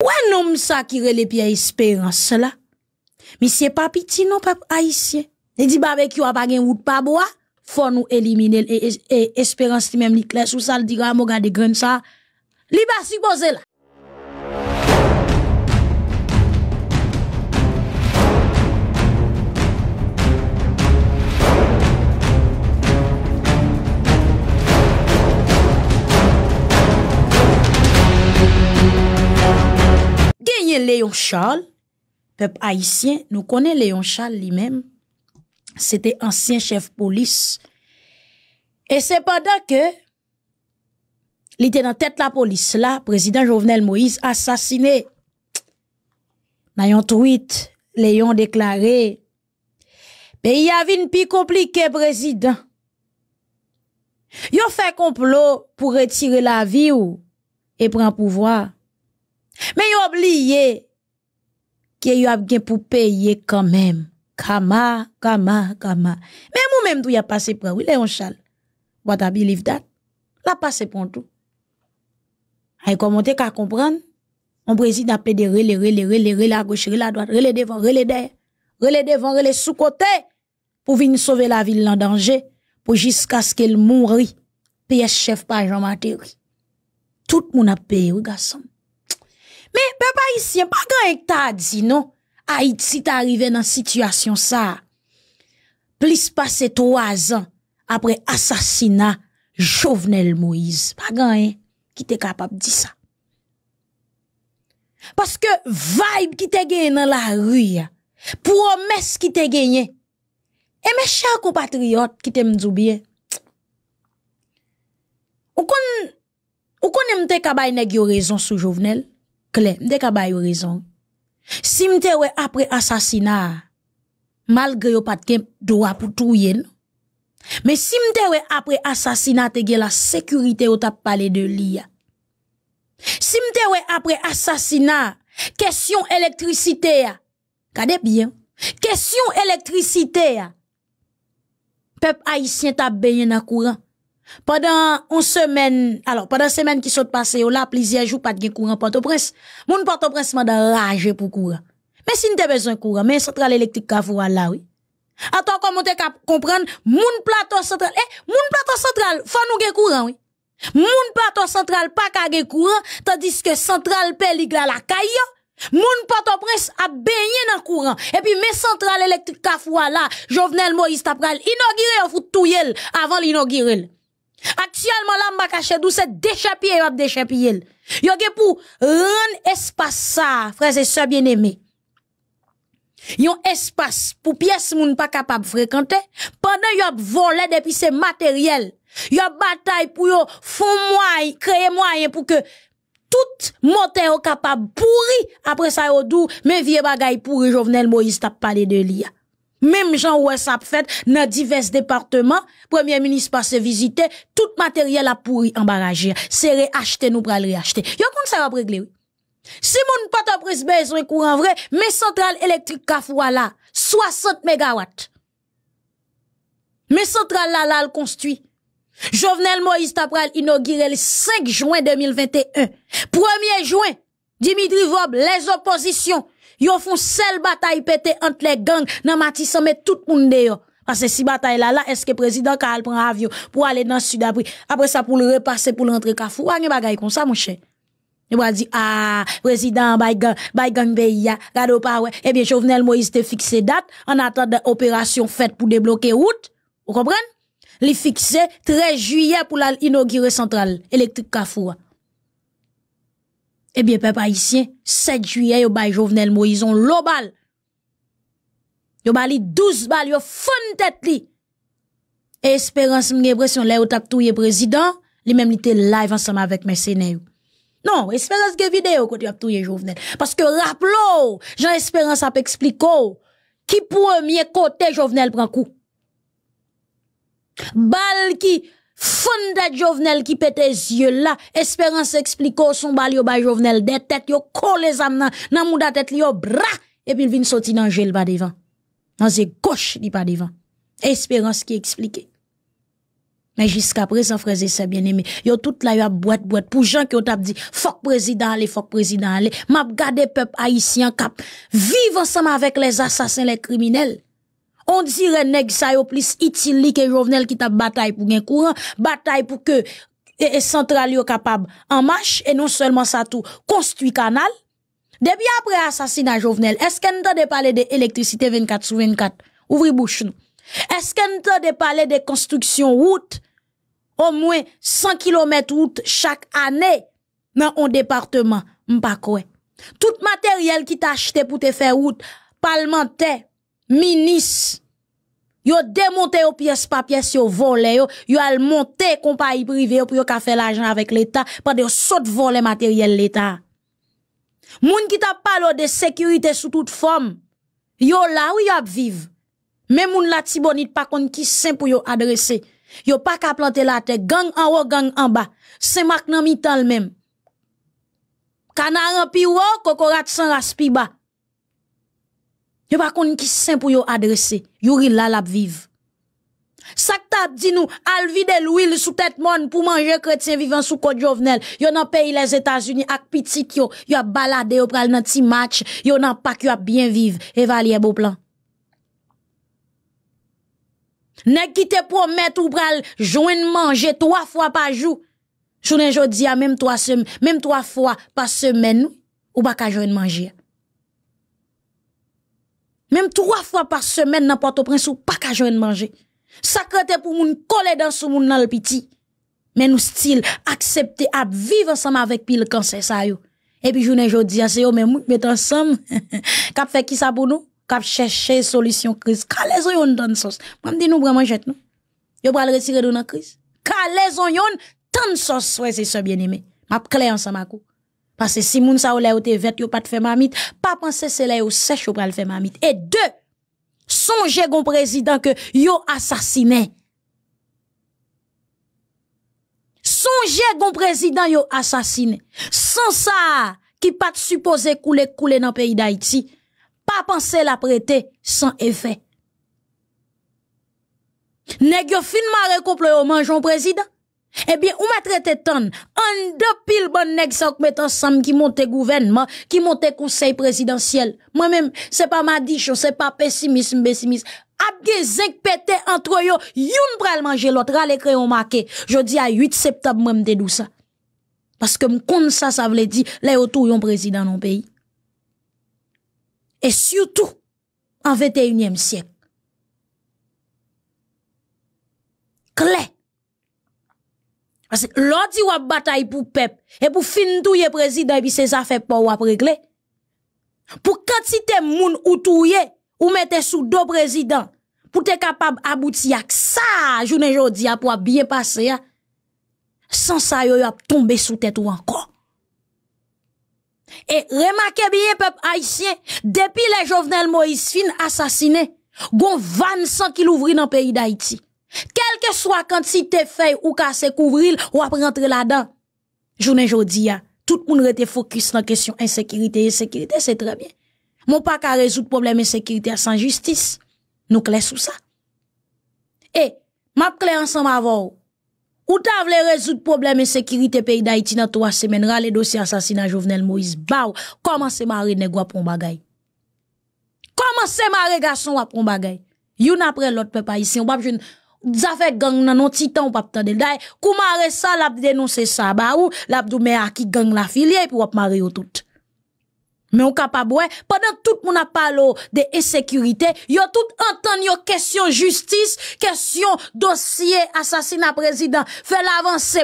Ouais, un homme ça qui relève Espérance là? Mais c'est pas petit non, pas haïtien. Il dit barbecue a pas gain route pas bois, faut nous éliminer et, e, e, Espérance lui même li clair sous ça, le dira mo gade grain ça. Li pas supposé là. Léon Charles, peuple haïtien, nous connaissons Léon Charles lui-même c'était ancien chef police. Et c'est pendant que il était dans tête la police là, président Jovenel Moïse assassiné. Dans un tweet, Léon déclaré pays a vin plus compliqué président. Yo fait complot pour retirer la vie et prendre pouvoir. Mais yon oublié que yon a bien pour payer quand même. Kama, kama, kama. Mais moi même tout il a passé pour oui, Léon chal. What you believe that? La passe pour tout. Aïe, comment te ka comprendre? On préside à des les relais, relais, relais à gauche, relais à droite, relais devant, relais derrière, relais devant, relais sous côté, pour venir sauver la ville en danger, pour jusqu'à ce qu'elle mourit, PS chef par Jean-Marie. Tout le monde a payé, garçon. Mais, papa ici, pas grand ta dit non. Haïti arrivé dans situation ça. Plus passé trois ans après assassinat Jovenel Moïse. Pas grand, hein, qui t'es capable de dire ça. Parce que vibe qui t'es gagné dans la rue, promesse qui t'es gagné. Et mes chers compatriotes qui t'aiment bien. Ou qu'on, ou qu'on aime t'es raison sous Jovenel? kle, mde ka Si mte après apre malgré malgré yo pat de droit pou tout mais si mte après après assassinat te la sécurité ou tap de l'IA. Si mte après après question question électricité. kade bien, électricité. électricité. peuple haïtien t'a tap benyen courant. Pendant une semaine, alors, pendant une semaine qui sont passées, là, plusieurs jours, pas de courant Port-au-Prince. Mon Port-au-Prince m'a rage pour courant. Mais si nous besoin de courant, mais centrale électrique Kavoua là, oui. Attends, comment cap, comprendre, mon plateau central, eh, mon plateau central, faut nous gagner courant, oui. Mon plateau central pas qu'à gagner courant, tandis que centrale centrale la la caille, mon Port-au-Prince a baigné dans le courant. Et puis, mes centrales électriques Kafoua là, Jovenel Moïse Tapral inauguré au fout tout avant l'inaugurer. Actuellement, là, m'a caché d'où c'est déchapillé, y'a déchapillé. Yo gué pour rendre espace ça, frères et sœurs bien-aimés. Yon espace pour pièces moun pas capable fréquenter pendant yon volé depuis ces matériels. Yo bataille pour yo font moyen, créer moyen pour que tout yon capable pourri après ça yon dou mais vieux bagaille pourri Jovenel Moïse t'a parlé de l'IA. Même Jean ouest a fait dans divers départements, premier ministre passe visiter, tout matériel a pourri embarragé. C'est réacheté, nous pral réacheter. Yo quand ça va régler, Si mon pas pris prise besoin courant vrai, mes centrales électriques Kafoua là, 60 mégawatts. Mes centrales là, là, construit. Jovenel Moïse Tapral inauguré le 5 juin 2021. 1er juin, Dimitri Vob, les oppositions, Yo font seule bataille pété entre les gangs dans Matissan mais tout le monde yo. Parce que si bataille là, là, est-ce que président Karl prend avion pour aller dans le sud après, après ça pour le repasser pour l'entrée Kafou, a une bagaille comme ça, mon cher. Il va dire, ah, président, by gang, by gang, pas, ouais. Eh bien, Jovenel Moïse te fixé date, en attendant opération faite pour débloquer route. Vous comprenez? Il fixé 13 juillet pour l'inaugurer centrale électrique Kafoua. Eh bien, peuple haïtien, 7 juillet yon bay Jovenel Moïse, yon lobal. bal. Yo bali 12 bal, yo fon tet li. espérance mge presyon le yo tap touye président, li même li te live ensemble avec mes sénateurs. Non, espérance ge vidéo, kote yon tap touye Jovenel. parce que rappel, oh, j'en espérance ap ekspliko, oh, ki premier mieux kote Jovenel pran coup. Bal ki... Fonda Jovenel qui pète les yeux là, espérance explique son balio ba Jovenel des têtes yo collé les nan, nan mouda tête li yo bra et puis il vient sortir dans le pas devant. Dans ses gauche li pas devant. Espérance qui explique. Mais jusqu'à présent frères et sœurs bien-aimés, yo tout là yo a boîte boîte pour gens qui ont t'a dit fuck président allez, fuck président allez m'a garder peuple haïtien cap vivre ensemble avec les assassins les criminels. On dirait nèg ça yo plus utile que Jovenel qui t'a bataille pour gain courant, bataille pour que et, et central yo capable en marche et non seulement ça tout construit canal. Depuis après assassinat Jovenel, est-ce qu'on t'a parler de électricité 24 sur 24 Ouvrez bouche nous. Est-ce qu'on t'a parler de construction route au moins 100 km route chaque année dans un département, quoi. Tout matériel qui t'a acheté pour te faire route parlementaire ministre yo démonté yo pièce par pièce yo volé yo yo al monté compagnie privée pour yo ka faire l'argent avec l'état pendant yo saute voler matériel l'état moun qui t'a parlé de sécurité sous toute forme yo là où yo a vivre mais moun la tibonite pas qu'on qui sain pour yo adresser yo pas qu'à planter la tête gang en haut gang en bas c'est mak nan mi-temps le même canard en piro cocorate sans raspi bas Yon pa kon yon ki sen pou yon adrese, yon ril lal ap vive. Sak ta ap di nou, al vide l wil sou tet mon pou manje kretien vivan sou kote jovenel. Yon an peyi les Etats-Unis ak pitik yon, yon ap balade yon pral nan ti match, yon an pak yon ap bien vive. Evalye bo plan. Nek ki te promet ou pral joun manje towa fwa pa jou, chounen jodi ya mem towa fwa pa semen ou baka joun manje ya. Même trois fois par semaine, n'importe prince ou pas qu'à de manger. Sacré pour moun coller dans son moun dans le petit. Mais nous style accepter à vivre ensemble avec pile cancer ça yo. Et puis journée jodi c'est yo même met ensemble qu'a fait qui ça pour nous qu'a chercher solution crise. les yon dans sauce. Moi me dis nous vraiment jette nous. Yo le retirer dans crise. les yon dans sauce ouais c'est ça bien aimé. M'a clair ensemble à coup. Pase si moun sa ou la yo te vet yo pat fe mamit, pa panse se la yo sech yo pral fe mamit. E de, son jè gon prezident ke yo asasine. Son jè gon prezident yo asasine. San sa ki pat suppose koule koule nan peyi da iti, pa panse la prete san efè. Neg yo finman rekople yo manjon prezident. Eh bien ou m'a traité ton, un deux pile bonne nèg qui montait met qui qui monte présidentiel moi monte c'est pas ma c'est pas pas pessimisme pessimisme pas pessimisme, pété entre eux pete entre yo, youn pral l'autre à à ekre marqué. Je dis à 8 septembre, mwen mte dou sa. ça. que kon sa sa vle di, le tout un président dans non pays. Et surtout en 21e siècle clé parce que l'autre y a bataille pour peuple et pour tous les président, et puis ses affaires pas ou a régler. Pour quantité moun ou touye, ou mettre sous deux présidents, pour être capable d'aboutir à ça, journée jodi a pour bien passer, hein. sans ça, yo a tombé sous tête ou encore. Et remarquez bien, peuple haïtien, depuis les Jovenel Moïse fin assassiné, gon 25 qui ouvre dans le pays d'Haïti. Quel que soit quand quantité fait ou casse couvrir ou après rentrer là-dedans. Journée jodi tout le monde rete focus dans la question insécurité, sécurité, c'est très bien. Mon pas qu'à résoudre problème insécurité sans justice. Nous clés sous ça. Et, eh, m'a clé ensemble avant. Ou ta vle résoudre problème insécurité pays d'Haïti dans trois semaines, rale dossier assassinat Jovenel Moïse, Bah, comment se n'est-ce pas pour bagay? Comment c'est marré garçon pour bagay? Youn après l'autre peuple ici, on va fait gang nan non titan ou pas tande daye. sa la dénoncé sa ba ou, la dou me a gang la filye pour mari Pendant tout. Mais vous capable pendant tout moun a de insécurité, yo tout antan yo question justis, dossier, assassinat président,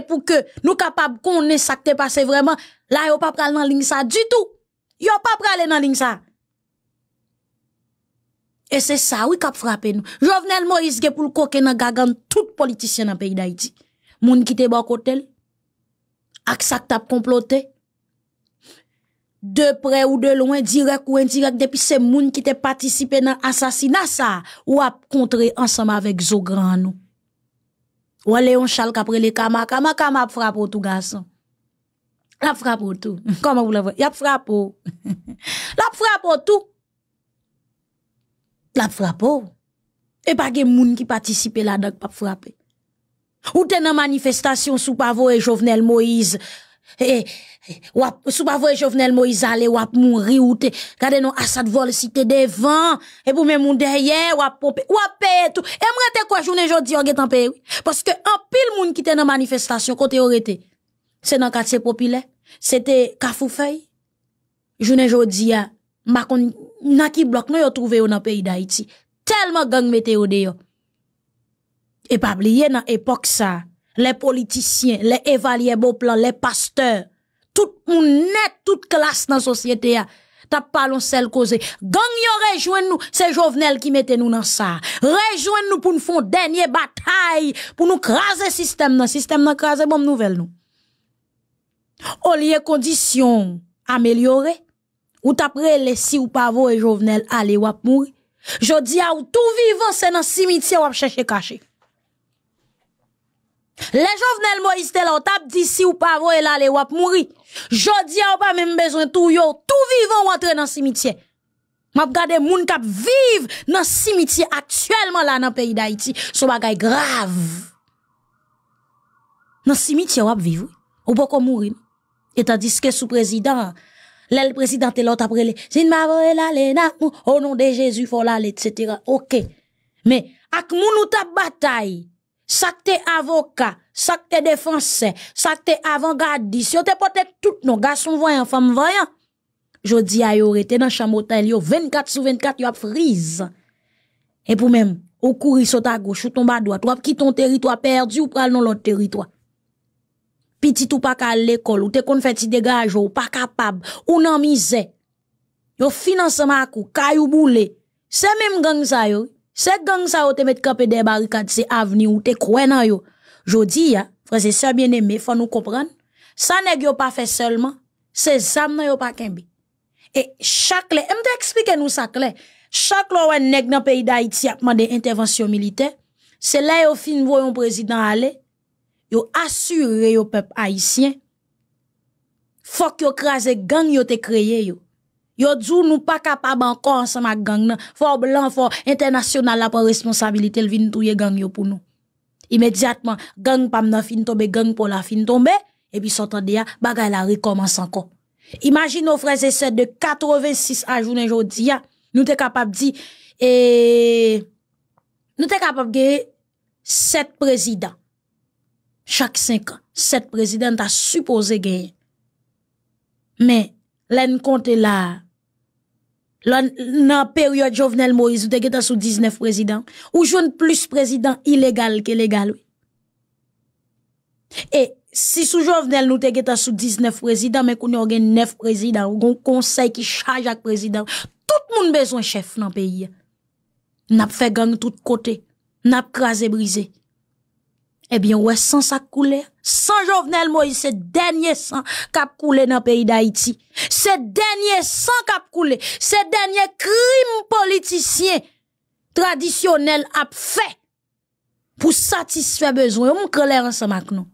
pour que pour que nous nou qui konen passé vraiment. Là, la yo pas pral nan ligne du tout. Yo pas pral nan E se sa, wik ap frape nou. Jovenel Moïse Gepoulko ke nan gagande tout politisyen nan peyi da iti. Moun ki te bakotel. Ak sak tap komplote. De pre ou de loin, direk ou indirek, depi se moun ki te patisipe nan asasina sa, wap kontre ansama vek zo gran nou. Wale yon chal kapre le kamakama, kamakama ap frape wotou gasan. Ap frape wotou. Kama wou la vwe? Yap frape wotou. Lap frape wotou. la frappe. Oh. Et pas que moun qui participe là dedans pas frapper. Ou t'es dans manifestation sous pavo et Jovenel Moïse. Et, eh, ou eh, sous pavo et Jovenel Moïse allez ou mouri mourir ou t'es, regardez non, Assad vol si t'es devant, et pour même moun derrière, ou pompe, ou paye tout. Et moi t'es quoi journée jodi on en paye, Parce que en pile moun qui t'es dans manifestation, côté rete, c'est dans quartier populaire, c'était Cafoufeuille. Journée jodi a, hein ma qu'on nan ki bloque nou yo trouvé pays d'Haïti. Tellement gang mette yo Et e pas oublier nan époque ça, les politiciens, les évalués, beau plans les pasteurs, tout moun net, toute classe dans société a, t'as pas l'on sel Gang yo rejoignent nous, c'est Jovenel qui mettait nous dans ça. Rejoignent nous pour nous faire une dernière bataille, pour nous craser système le système nan craser bon nouvelle nous. Au lieu condition améliorée, ou tapre les si ou pavo voye jovenel ale wap mouri. Jodi a ou tout vivant se nan cimetière wap chèche caché. Le jovenel Moïse te la ou tap si ou pavo e ale wap mouri. Jodi a ou pas même besoin tout yo tout vivant ou entre nan simitye. Map gade moun kap vive dans cimetière actuellement là nan pays d'Haïti. son bagay Dans Nan ou wap vive. Ou pas mourir Et tandis que sous président, le présidente est l'autre après les, si ma au nom de Jésus, faut l'aller, etc. Ok. Mais, ak ou ta bataille, t'es avocat, t'es défenseur, t'es avant garde si tes te peut-être tout nos garçons voyants, femmes voyants. Jodi a yo rete dans chambre hôtel yo 24 sur 24 yo frise. Et pour même, au courir sur ta gauche, ou tombe à droite, ou qui ton territoire perdu ou prendre l'autre territoire. Petit ou pas à l'école, ou te kon fait ti dégage, ou pas capable, ou nan misé. Yo finance kou, kayou boule. C'est même gang ça yo. C'est gang ça yo te met kapé des barricades, c'est avenir ou te kwen nan yo. Jodi ya, frère c'est bien aimé, faut nous comprendre. Ça nèg yo pas fait seulement, c'est zam nan yo pas kembi. Et chaque lè, te explique nous ça clair. Chaque lè en nèg nan pays d'Haïti a demandé intervention militaire, c'est là yo fin voyon président aller yo asyre yo pep haisyen, fok yo kreze gang yo te kreye yo. Yo djou nou pa kapab ankon ansanak gang nan, fok blan, fok internasyonal apan responsabilite, lvin touye gang yo pou nou. Imediatman, gang pam nan fin tobe, gang pou la fin tobe, e pi sotan de ya, bagay la rekomans ankon. Imagin nou freze se de 86 anjounen jodi ya, nou te kapab di, nou te kapab ge, set prezidant, Chak 5 an, 7 prezident a supose geyen. Men, len konte la, nan peryote Jovenel Moise, nou te geta sou 19 prezident, ou jwen plus prezident, ilegal ke legal. E, si sou Jovenel nou te geta sou 19 prezident, men kouni orgen 9 prezident, ou gon konsey ki chanj ak prezident, tout moun bezon chef nan peyi. Nap fe gang tout kote, nap kraze brize. Eh bien, ouais, sans ça couler. Sans Jovenel Moïse, c'est dernier sang qui a coulé dans le pays d'Haïti. C'est dernier sang qui a coulé. C'est dernier crime politicien traditionnel a fait pour satisfaire besoin. On colère ensemble avec nous.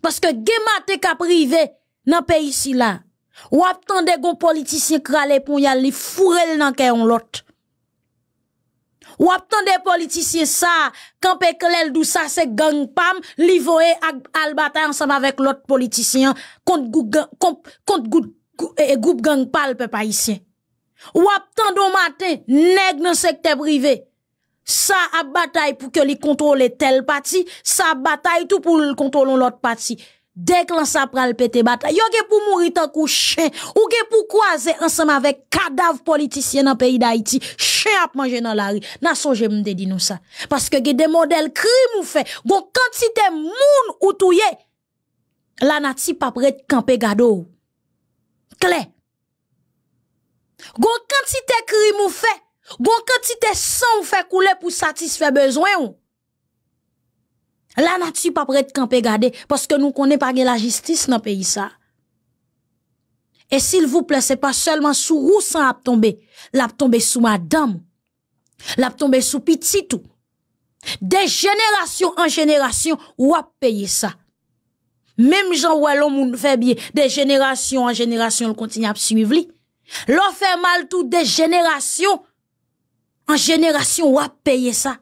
Parce que, guématé qui a privé dans le pays ici-là, ou attendez qu'on politicien crale pour y aller fourrer dans l'autre. Ou des politiciens ça, quand Pekel dou ça c'est gang pam, à voye al bataille ensemble avec l'autre politicien contre contre e, groupe gang pal peuple haïtien. Ou attendez matin nègre dans secteur privé. Ça à bataille pour que li contrôle tel partie ça bataille tout pour le contrôler l'autre partie. Dek lan sa pral pete bat la, yo ge pou mouri tak ou chen, ou ge pou kwa ze ansem avek kadav politisyen nan peyi da iti, chen ap manje nan la ri. Nason jem mde di nou sa. Paske ge de model krim ou fe, gon kantite moun ou touye, la nati papret kampe gado ou. Kle. Gon kantite krim ou fe, gon kantite san ou fe koule pou satisfè bezwen ou. La nature pas prête camper garder parce que nous connaissons pas la justice dans pays ça. Et s'il vous plaît, c'est pas seulement sous rou sans tomber, l'a tomber sous madame. L'a tomber sous petit tout. des générations en génération, ou a payer ça. Même Jean Wallon, l'homme fait bien, Des générations en génération, on continue à suivre li. fait mal tout des générations en génération, ou a payer ça.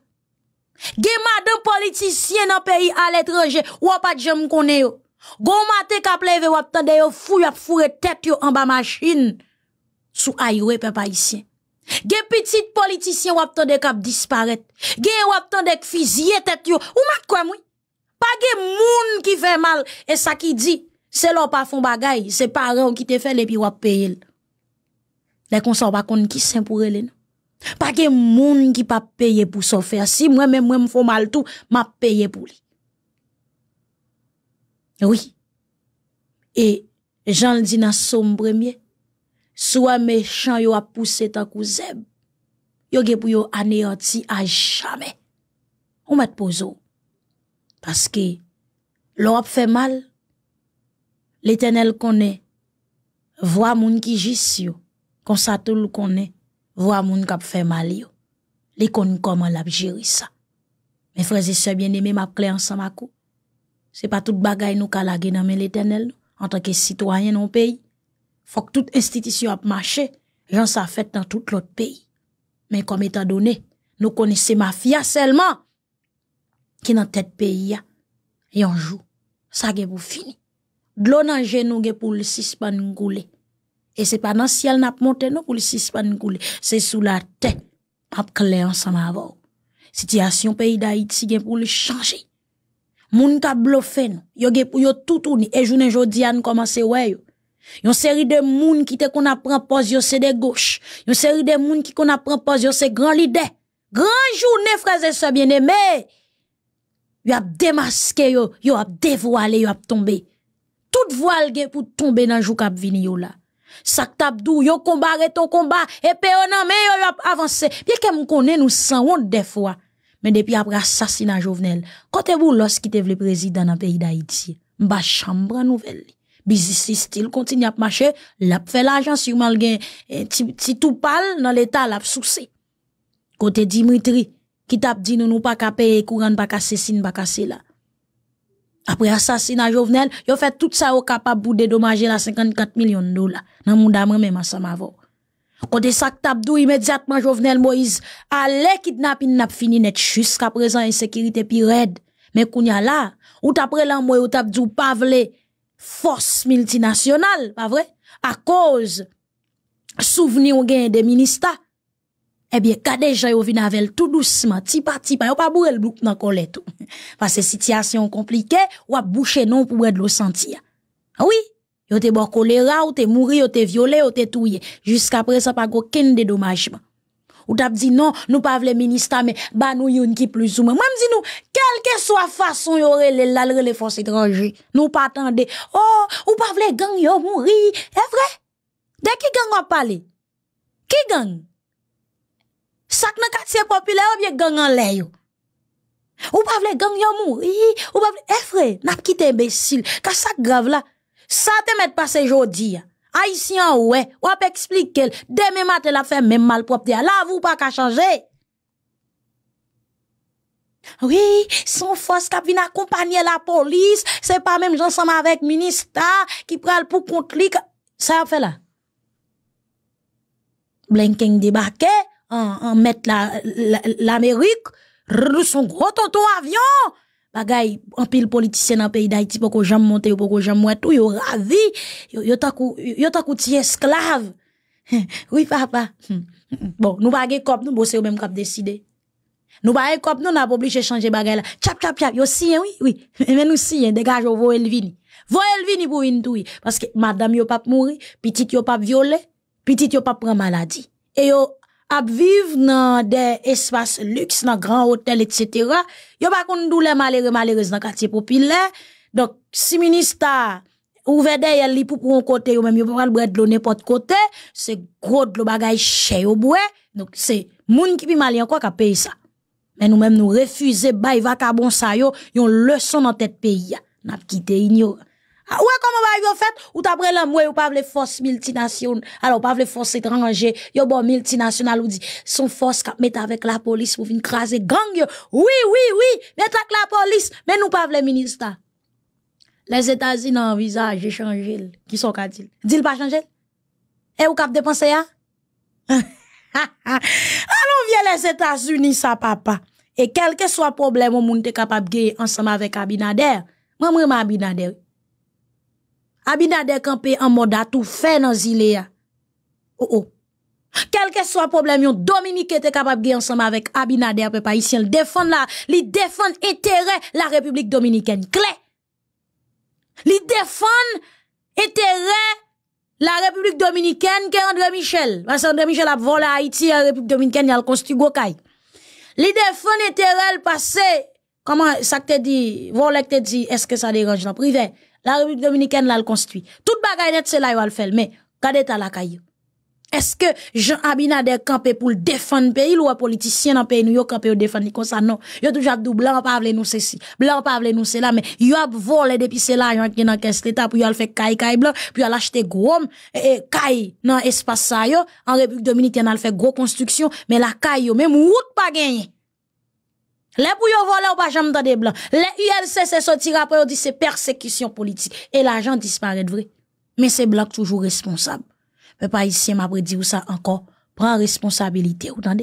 Ge madan politisyen nan peyi aletreje, wapat jem konen yo. Gon mate kap leve wap tan deyo fuy ap fure tet yo anba machin sou aywe pepa isyen. Ge pitit politisyen wap tan deyo kap disparet. Ge wap tan deyo kfizye tet yo, ou mat kwa mwi? Pa ge moun ki fe mal, e sa ki di, se lor pa fon bagay, se pare ou ki te fe le pi wap pey el. Lekon sa wakon ki sen pou rele nan. Pa gen moun ki pa peye pou sofer. Si mwen mwen mwen fwo mal tou, ma peye pou li. E oui. E jan li di nan sombre miye, souwa me chan yo apouse ta kou zem, yo ge pou yo aneyoti a chame. Ou met pou zo. Paske, lor apfe mal, le tenel konen, vwa moun ki jis yo, kon sa tou lukonen, Vwa moun kap fe mali yo. Li kon kon man lap jiri sa. Men freze sebyen neme map kli ansan makou. Se pa tout bagay nou kalage nan men letenel nou. Antan ke sitwanyen nan peyi. Fok tout institisyon ap mache. Jan sa fete nan tout lot peyi. Men kom etan done, nou kone se ma fia selman. Ki nan tet peyi ya. Yonjou, sa ge pou fini. Dlo nan jen nou ge pou lisis pa nou ngoule. Et c'est pas dans le ciel n'a pas monté, non, pour le suspendre, couler. C'est sous la tête, ap clé ensemble avant. Situation pays d'Haïti, est pour le changer. Moun ka bluffé, non. Yo gen pour tout tourné Et journée on a commencé, ouais, a une série de moun qui te qu'on apprend pas, yo c'est y gauche. une série de moun qui qu'on apprend pas, yo c'est grand leader. Grand journée, frères et sœurs bien-aimés. y a démasqué, yo. Yo a dévoilé, yo a tombé. Tout voile est pour tomber dans le jour qui vini yo là. Sak dou, yo combat, ton combat, épée nan men yo, yo avancé. Bien que mou nous sans honte des fois. Mais depuis après assassinat Jovenel, côté vous ki te vle président dans pays d'Haïti, mba chambre nouvelle. Business style continue à marcher, l'a fait l'argent sur malgain, si eh, tout pal dans l'état l'a souci. Côté Dimitri, qui tap dit nous nous pas ka paye courant, pas ka pas ka cela. Après assassinat Jovenel, a fait tout ça au capable pour dédommager la 54 millions de dollars. Nan moun damre même ensemble avant. Côté ça tabdou immédiatement Jovenel Moïse allait kidnapping n'a fini net jusqu'à présent insécurité puis raide. Mais y a là, ou t'après l'an ou tabdou pas vle force multinationale, pas vrai? À cause souvenir ou gain des ministres... Eh bien, kade jan yo vin avec tout doucement, ti, pa yo pas bourré le bouc nan collet tout. Parce que situation compliquée, ou à bouché non pour être le sentir. Ah oui. Yo te bon choléra, ou te mouri, ou te violé, ou te jusqu'à Jusqu'après, ça pas aucun dédommagement. Ou t'as dit non, nous pas les ministre, mais, bah, nous yon qui plus ou moins. Même m'm dis nous, quelle que soit façon y'aurait les les forces étrangères. Nous pas attendre. Oh, ou pas v'le gang yon mouri. Est vrai? De qui gang on parlé? Qui gang? Sac nan quartier populaire ou bien gang en l'air? Ou pas vle gang yon mouri, ou pas vle... eh, fre, nap ki te ka sa grave la. Sa te met pase jodi Haïtien ouais, ou ap explique qu'elle demain matin la fait même mal propre là vous pas ka changer. Oui, son force qui vient accompagner la police, c'est pas même ensemble avec ministre qui pral pour contre ça a fait là. Blinken débarqué en, en mettre l'Amérique la, l'Amérique son gros tonton avion. Bagay, en pile politicien dans le pays d'Haïti, pour que j'aime monte, pour que tout, tout, yo ravi, yo t'as yo esclave. oui, papa. Bon, nous les cop, nous sommes au même cap décider. Nous les cop, nous n'a pas obligé de changer bagaille là. Chap, chap, chap, yo hein, oui, oui. Mais nous sien, hein, dégage, yo voye pour une Parce que madame yo pas mourir, petite yo pas violer, petite yo pas prendre maladie. Et yo, à vivre dans des espaces luxe, dans grands hôtels, etc. a pas de douleur malheureux, malheureux dans quartier populaire. Donc, si ministre ouvrez d'ailleurs, li pour un côté, ou même, peut pas le bret de l'eau n'importe côté, c'est gros de l'eau bagaille chez au bois. Donc, c'est moun qui pi malé encore qu'à payer ça. Mais nous-mêmes, nous refusons, bah, il va faire bon ça, yo, yon leçon dans tête pays, n'a quitté l'ignorance. Ah, ouais, comment va yon fait? Ou t'après l'homme, ou pas les forces multinationales. Alors, pas les forces étrangères. yo bon multinational ou dit, son force kap met avec la police pour venir craser gang Oui, oui, oui, met avec la police. Mais nous pas les ministres. Les États-Unis envisagent visage Qui sont qu'a dit? Dit pas changer? Et eh, ou cap dépenser ya? Hein? Allons via les États-Unis, ça, papa. Et quel que soit problème, on monte capable de gagner ensemble avec Abinader. Moi, moi, Abinader. Abinader campé en mode à tout fait dans Zilea. Oh oh. Quel que soit le problème Dominique était capable de ensemble avec Abinader, peu pas ici, il défend la, il défend intérêt la République dominicaine. Clé. Il défend intérêt la République dominicaine que André Michel. Parce que André Michel a volé Haïti, la République dominicaine, il a construit Gokai. Li défend intérêt le passé. Comment ça que te dit? Volé te dit, est-ce que ça dérange dans privé? la République dominicaine l'a construit. Tout bagay net c'est là le fait mais gardez ta la caillou. Est-ce que Jean Abinader campé pour défendre pays ou un politicien dans pays nous yo campé pour défendre comme ça non. Yo toujours dou blanc pas nous ceci, blanc pas nous cela mais yo a volé depuis cela yon qui dans caisse l'état pour yo faire caille caille blanc puis ont acheter gros et caille dans espace ça yo en République dominicaine ont fait gros construction mais la caille même route pas gagné. Les bouillons volés, on pas jamais dans des blancs. Les ULCC sortir après, on dit c'est persécution politique. Et l'argent disparaît de vrai. Mais c'est blanc toujours responsable. Mais pas ici, m'a dit ou ça encore. Prends responsabilité, vous Frère,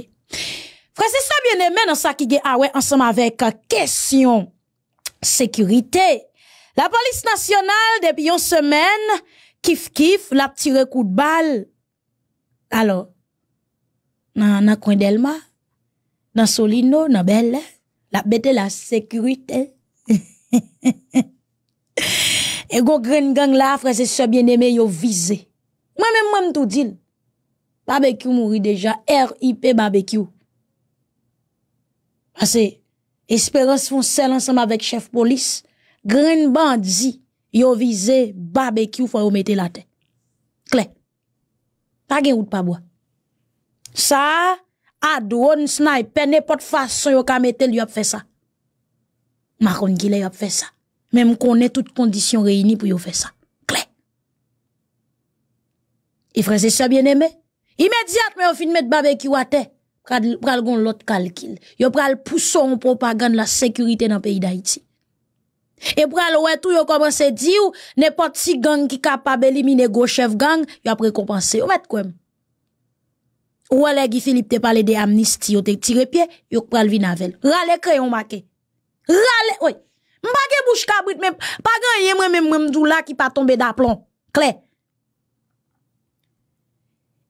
c'est ça bien aimé dans ça qui est ah ouais, ensemble avec euh, question sécurité. La police nationale, depuis une semaine, kif kif, la tiré coup de balle. Alors, dans, dans d'Elma dans Solino, dans Belle, La bete la sekurite. E go gren gang la, fre se se bien eme yo vize. Mwen men mwen mtou dil. Babekyou mouri deja, R.I.P. Babekyou. Pase, Esperance fon sel ansanm avek chef polis. Gren bandzi yo vize, Babekyou fwa yo mette la ten. Klen. Pagen wout pabwa. Sa... Ah, drone, sniper, n'importe façon yo ka mette lui a fait ça. Ma kon ki fait ça. Même qu'on est toutes conditions réunies pour yo faire ça. Clair. Et frère, c'est ça bien aimé. Immédiatement, on fin mettre barbecue à terre. Pral gon l'autre calcul. Yo pral pousser en propagande la sécurité dans le pays d'Haïti. Et pral ouais tout yo commence dire n'importe si gang qui capable éliminer gros chef gang, yo a Vous Yo met quoi? Ou alè Guy Philippe te pied, de amnistie ou te tire pied, la veille. vin avèl. Rale crayon maké. Rale, oui. M'bage bouche kabrit, mais pas gagné moi même même dou là qui pas tombé d'aplomb. Clé.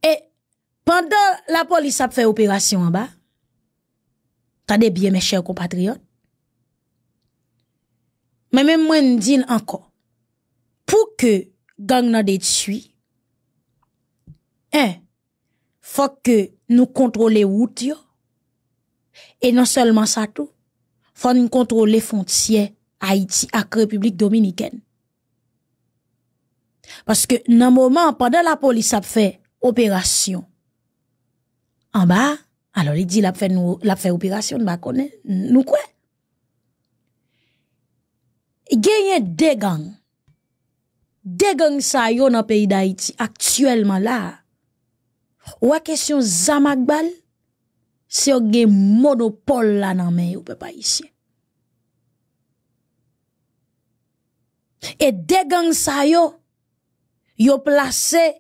Et pendant la police a fait opération en bas, Attendez bien mes chers compatriotes. Mais même moi dis encore, pour que gang nan hein, faut que nous contrôlions route et non seulement ça tout, faut nous contrôler frontières Haïti la République Dominicaine. Parce que le moment pendant la police a fait opération en bas, alors il dit l'a fait nous l'a fait opération nous connaissons. nous quoi. a deux gangs. Deux gangs ça yo dans pays d'Haïti actuellement là ou à question Zamakbal, se yo gen monopole la nan men ou peuple haïtien. Et des gangs sa yo, yo placé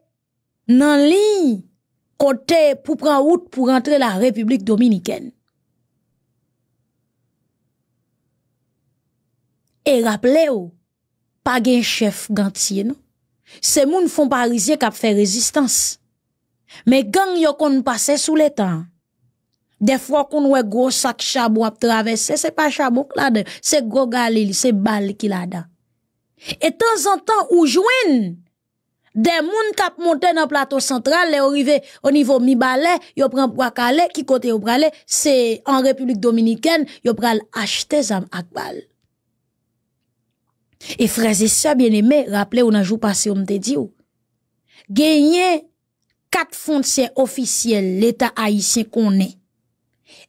nan ligne côté pour prendre route pour rentrer la République Dominicaine et rappelez-vous pas gen chef gantier non Se moun qui parisye kap résistance. résistance mais gang yo qu'on passe sous les temps. Des fois qu'on voit gros sac chabou à traverser, c'est pas chabou là dedans c'est gros galil, c'est balle qui là dedans Et de temps en temps, ou jouen, des moun kap montaient dans plateau central, les arrivé au niveau mi ils yo bois poakale, qui côté yon pralè, c'est en République Dominicaine, yo pral acheter zam ak bal. Et frères et bien aimé, rappelez ou a joué passé, on te dit ou, Gagné Quatre fonciers officiels l'État haïtien connaît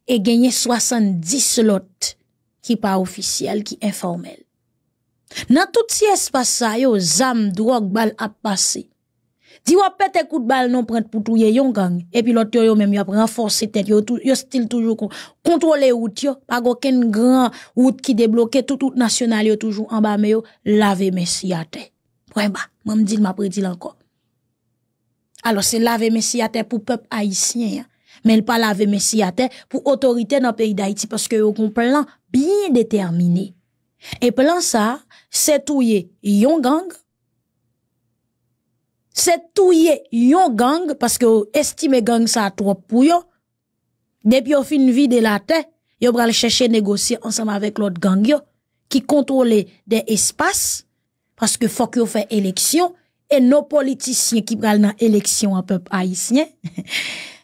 et gagné 70 lots qui pas officiels, qui informels. Dans tout ces espace ça yo zam drogue bal a passé. Di wap pète coup de balle non prendre pour touyer yon gang et puis l'autre yo même y a renforcé tête yo yo style toujours contrôler route yo pas aucun grand route qui débloqué tout route national yo toujours en bas mais yo laver mes à terre. Point bas, moi me dit m'a prédit encore. Alors c'est laver Messie à terre pour peuple haïtien. Hein. Mais il pas laver Messie à terre pour autorité dans le pays d'Haïti parce que ont un plan bien déterminé. Et plan ça, c'est touyer yon gang. C'est touyer yon gang parce que estime gang ça trop pour yon. Depuis une fin de la terre, yon aller chercher négocier ensemble avec l'autre gang qui contrôle des espaces parce que faut qu'on fait élection et nos politiciens qui prennent dans l'élection en peuple haïtien,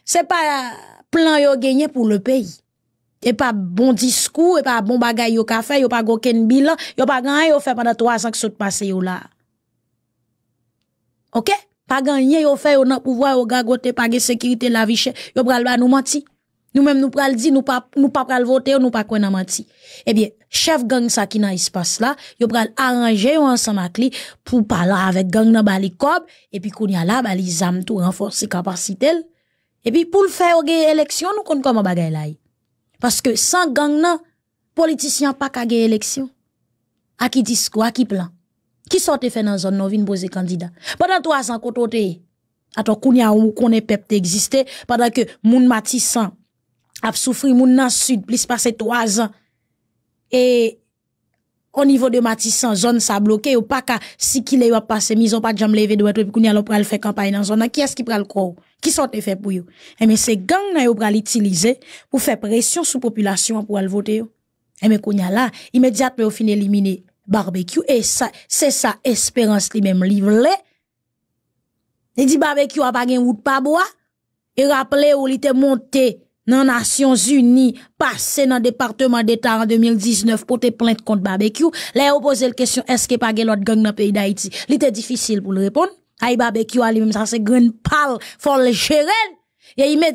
c'est pas plan yo gagné pour le pays. Et pas bon discours, et pas bon bagay au café, yo pas aucun bilan, yo pas gagné yo fait pendant trois ans que ça passé yo là. OK? Pas gagné yo fait yo nan pouvoir yo gagoter pas sécurité la vie, yo pral ba nous mentir. Nous-mêmes, nous pral dit, nous pas, nous pas pral voter, nous pas quoi menti. Eh bien, chef gang ça qui n'a espace là, yo pral arranger ensemble avec lui pour parler avec gang dans balikob, et puis qu'on y a là, bali zam tout renforcer capacité. Et puis, pour le faire, aux élection, nous compte comment bagay là. Eh? Parce que sans gang nan, politicien pas qu'à gagner élection. À qui discours, à qui plan. Qui sortait fait dans zone non vin poser candidat. Pendant trois ans, côté, attends, qu'on y a ou qu'on est peuple existé, pendant que moun sans a souffri moun le sud plus passé trois ans et au niveau de Matissan zone ça bloqué ou pas si qu'il est passé mis on pas de Jambe levé doit être qu'on faire campagne dans zone qui est-ce qui le qui sont fait pour eux et mais c'est gang nan yo pral utilisé pour faire pression sur la population pour aller voter et mais qu'on y a là immédiatement au fin éliminer barbecue et ça c'est ça espérance lui même livré il dit barbecue a pas gain route pas bois et rappeler où il était monté dans les Nations Unies, Unies, dans le département d'État en 2019 pour te il a posé le question, est qu'il n'y a pas de l'autre gang le pays d'Haïti. Li difficile pour Le répondre. Aïe, barbecue barbekyou ali même ça c'est Il il faut le gérer. Et final,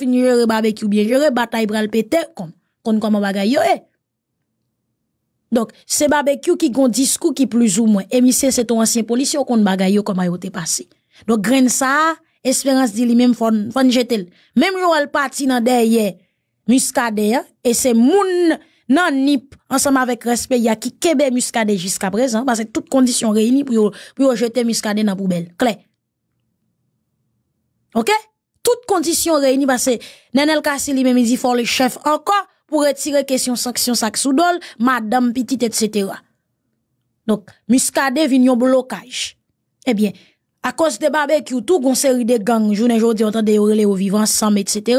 il yo le barbecue bien jere, bataille pour le péter, comme, comme, comme comme Donc, c'est barbecue qui gon discours qui plus ou moins. Et c'est ton ancien policier, on bagay comme comme a été passé. Donc, grain ça, Espérance dit lui même faut fon jeter. Même le parti dans derrière Muscadet hein. et c'est moun nan nip ensemble avec respect y a qui kebe Muscadet jusqu'à présent parce que toutes conditions réunies pour pour jeter Muscadet dans poubelle. Clair. OK Toutes conditions réunies parce que Nenel Kassi lui même dit faut le chef encore pour retirer question sanction sac soudol madame petite etc. Donc Muscadet vient blocage. Eh bien, à cause de barbecue, tout gon série de gangs, journée aujourd'hui, on tente relais au vivant ensemble, etc.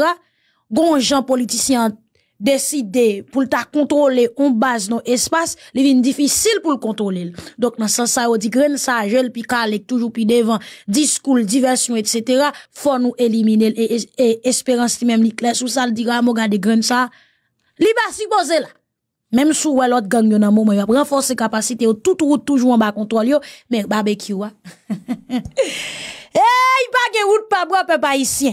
Gon gens politiciens décider pour ta contrôler on base nos espaces, il vient difficile pour le contrôler. Donc, dans ce sens, ça, on dit grain ça, gel, puis calé toujours puis devant, discours, diversion, etc., faut nous éliminer, et, et, et même, les clair, sous ça, le dira, mon gars, de grain ça, li pas supposé là. Même sous ou l'autre gang yon nan moment y a renforcer capacité tout route toujours en bas contrôle mais barbecue. hey, pas de route pas bois peuple haïtien.